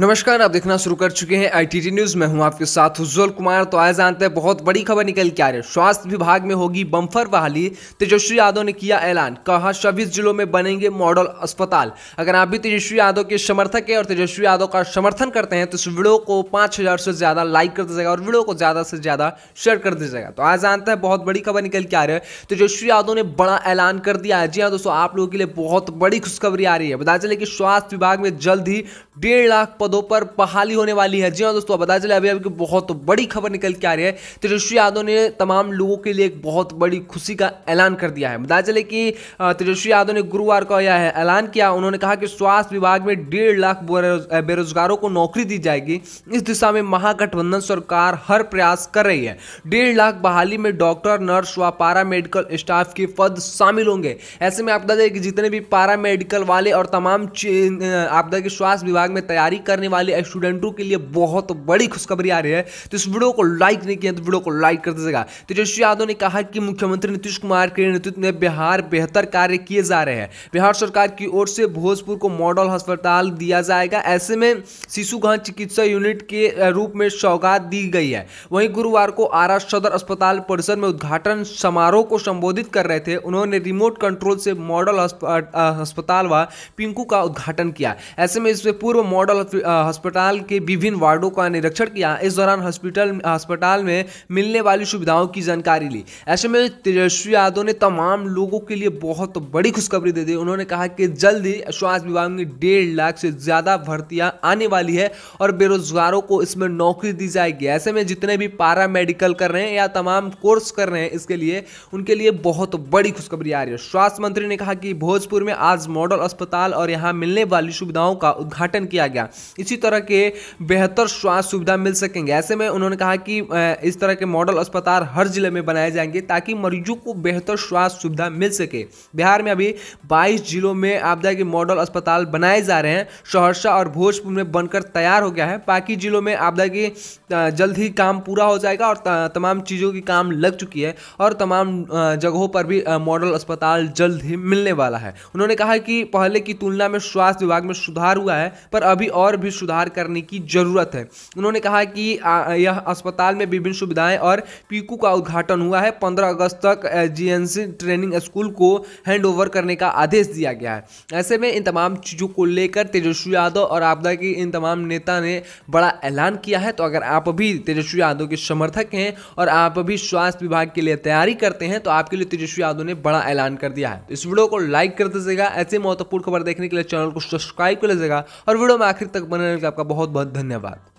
नमस्कार आप देखना शुरू कर चुके हैं आईटीटी न्यूज़ में हूं आपके साथ उज्जवल कुमार तो आज जानते हैं बहुत बड़ी खबर निकल के आ रही है स्वास्थ्य विभाग में होगी बम्फर बहाली तेजस्वी यादव ने किया ऐलान कहा सभी जिलों में बनेंगे मॉडल अस्पताल अगर आप भी तेजस्वी यादव के समर्थक है और तेजस्वी यादव का समर्थन करते हैं तो इस वीडियो को पाँच से ज़्यादा लाइक कर दीजिएगा और वीडियो को ज़्यादा से ज़्यादा शेयर कर दीजिएगा तो आज जानते हैं बहुत बड़ी खबर निकल के आ रही है तेजस्वी यादव ने बड़ा ऐलान कर दिया है जी हाँ दोस्तों आप लोगों के लिए बहुत बड़ी खुशखबरी आ रही है बता चले कि स्वास्थ्य विभाग में जल्द ही डेढ़ लाख पदों पर बहाली होने वाली है जी हाँ दोस्तों बता चले अभी अभी बहुत बड़ी खबर निकल के आ रही है तेजस्वी यादव ने तमाम लोगों के लिए एक बहुत बड़ी खुशी का ऐलान कर दिया है बता चले कि तेजस्वी यादव ने गुरुवार को यह ऐलान किया उन्होंने कहा कि स्वास्थ्य विभाग में डेढ़ लाख बेरोजगारों को नौकरी दी जाएगी इस दिशा में महागठबंधन सरकार हर प्रयास कर रही है डेढ़ लाख बहाली में डॉक्टर नर्स व पारा मेडिकल स्टाफ के पद शामिल होंगे ऐसे में आप बता दें कि जितने भी पारा मेडिकल वाले और तमाम आपदा के स्वास्थ्य विभाग में तैयारी कर करने वाले स्टूडेंटों के लिए बहुत बड़ी खुशखबरी आ रही है तो इस वीडियो को लाइक नहीं किया तो वीडियो को लाइक कर दीजिएगा तेजस्वी तो यादव ने कहा कि मुख्यमंत्री नीतीश कुमार के नेतृत्व में बिहार बेहतर कार्य किए जा रहे हैं बिहार सरकार की ओर से भोजपुर को मॉडल अस्पताल दिया जाएगा ऐसे में शिशुगंज चिकित्सा यूनिट के रूप में सौगात दी गई है वहीं गुरुवार को आरा सदर अस्पताल परिसर में उद्घाटन समारोह को संबोधित कर रहे थे उन्होंने रिमोट कंट्रोल से मॉडल अस्पताल व पिंकू का उद्घाटन किया ऐसे में इसमें पूर्व मॉडल अस्पताल के विभिन्न वार्डों का निरीक्षण किया इस दौरान हॉस्पिटल अस्पताल में मिलने वाली सुविधाओं की जानकारी ली ऐसे में तेजस्वी यादव ने तमाम लोगों के लिए बहुत बड़ी खुशखबरी दे दी उन्होंने कहा कि जल्द ही स्वास्थ्य विभाग में डेढ़ लाख से ज़्यादा भर्तियां आने वाली है और बेरोजगारों को इसमें नौकरी दी जाएगी ऐसे में जितने भी पारा मेडिकल कर रहे हैं या तमाम कोर्स कर रहे हैं इसके लिए उनके लिए बहुत बड़ी खुशखबरी आ रही है स्वास्थ्य मंत्री ने कहा कि भोजपुर में आज मॉडल अस्पताल और यहाँ मिलने वाली सुविधाओं का उद्घाटन किया गया इसी तरह के बेहतर स्वास्थ्य सुविधा मिल सकेंगे ऐसे में उन्होंने कहा कि इस तरह के मॉडल अस्पताल हर जिले में बनाए जाएंगे ताकि मरीजों को बेहतर स्वास्थ्य सुविधा मिल सके बिहार में अभी 22 जिलों में आपदा के मॉडल अस्पताल बनाए जा रहे हैं सहरसा और भोजपुर में बनकर तैयार हो गया है बाकी जिलों में आपदा की जल्द ही काम पूरा हो जाएगा और तमाम चीज़ों की काम लग चुकी है और तमाम जगहों पर भी मॉडल अस्पताल जल्द ही मिलने वाला है उन्होंने कहा कि पहले की तुलना में स्वास्थ्य विभाग में सुधार हुआ है पर अभी और भी सुधार करने की ज़रूरत है उन्होंने कहा कि यह अस्पताल में विभिन्न सुविधाएं और पीकू का उद्घाटन हुआ है पंद्रह अगस्त तक जीएनसी ट्रेनिंग स्कूल को हैंड ओवर करने का आदेश दिया गया है ऐसे में इन तमाम चीज़ों को लेकर तेजस्वी यादव और आपदा के इन तमाम नेता ने बड़ा ऐलान किया है तो अगर आप भी तेजस्वी यादव के समर्थक हैं और आप भी स्वास्थ्य विभाग के लिए तैयारी करते हैं तो आपके लिए तेजस्वी यादव ने बड़ा ऐलान कर दिया है तो इस वीडियो को लाइक कर दीजिएगा ऐसे महत्वपूर्ण खबर देखने के लिए चैनल को सब्सक्राइब कर लीजिएगा और वीडियो में आखिर तक बने रहने के लिए आपका बहुत बहुत धन्यवाद